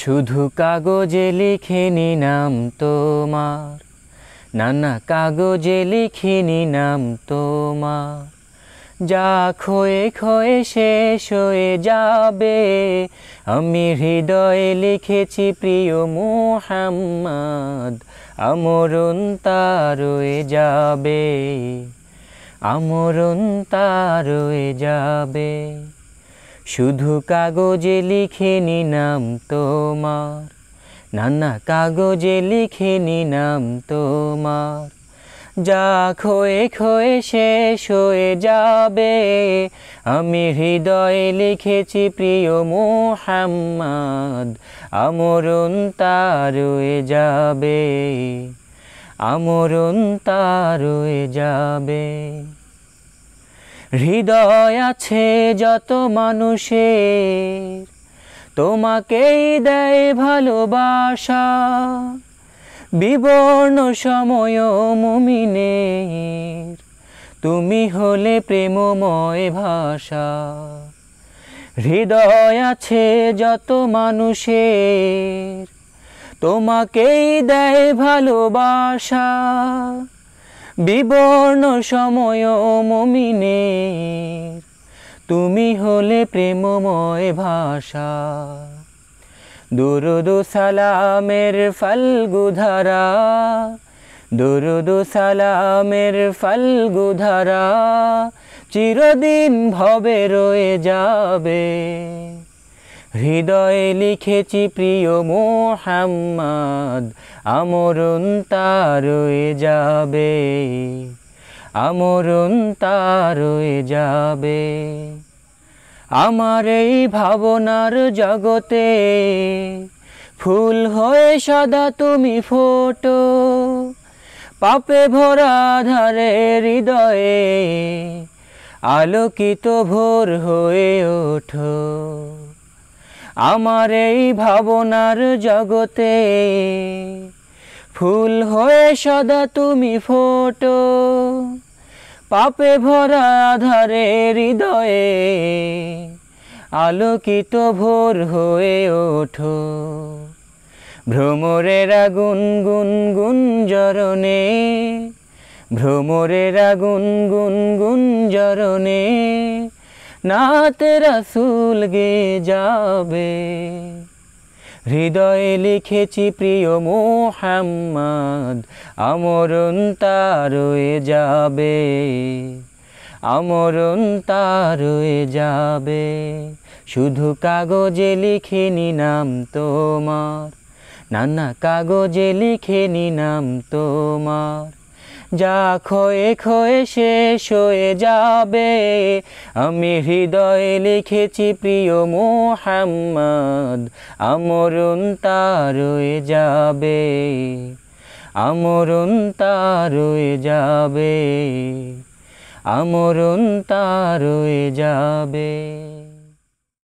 শুধু কাগজে লিখিনি নাম তোমার নানা কাগজে লিখিনি নাম তোমার যা খয়ে খয়ে শেষ হয়ে যাবে আমি হৃদয়ে লিখেছি প্রিয় মোহাম্মদ আমরণ রয়ে যাবে আমরণ রয়ে যাবে শুধু কাগজে লিখে নিলাম তোমার নানা কাগজে লিখে নিলাম তোমার যা খোয়ে খোয়ে শেষ হয়ে যাবে আমি হৃদয়ে লিখেছি প্রিয় মোহাম্মদ আমরণ তার যাবে আমরণ তার যাবে হৃদয় আছে যত মানুষের তোমাকেই দেয় ভালোবাসা বিবর্ণ সময় মুমিনের তুমি হলে প্রেমময় ভাষা হৃদয় আছে যত মানুষের তোমাকেই দেয় ভালোবাসা বিবর্ণ সময় মমিনে তুমি হলে প্রেমময় ভাষা দুরুদু সালামের ফাল্গুধারা দুরুদু সালামের ফাল্গুধারা চিরদিন ভবে রয়ে যাবে হৃদয়ে লিখেছি প্রিয় মোহাম্মদ আমরণ তার যাবে আমরণ তার যাবে আমার এই ভাবনার জগতে ফুল হয়ে সদা তুমি ফোটো পাপে ভরা ধারে হৃদয়ে আলোকিত ভোর হয়ে ওঠো আমার এই ভাবনার জগতে ফুল হয়ে সদা তুমি ফোটো পাপে ভরা আধারে হৃদয়ে আলোকিত ভোর হয়ে ওঠো ভ্রমরের আগুন গুন গুন জরণে ভ্রমরের আগুন গুন গুন জরণে নাতে রাসুল গে যাবে হৃদয়ে লিখেছি প্রিয় মোহাম্মদ আমরণ তারয়ে যাবে আমরণ তারয়ে যাবে শুধু কাগজে লিখেনি নাম তোমার নানা কাগজে লিখেনি নাম তোমার যা ক্ষয়ে ক্ষয়ে শেষ হয়ে যাবে আমি হৃদয়ে লিখেছি প্রিয় মোহাম্মদ আমরণ তা যাবে আমরণ তা যাবে আমরণ তা যাবে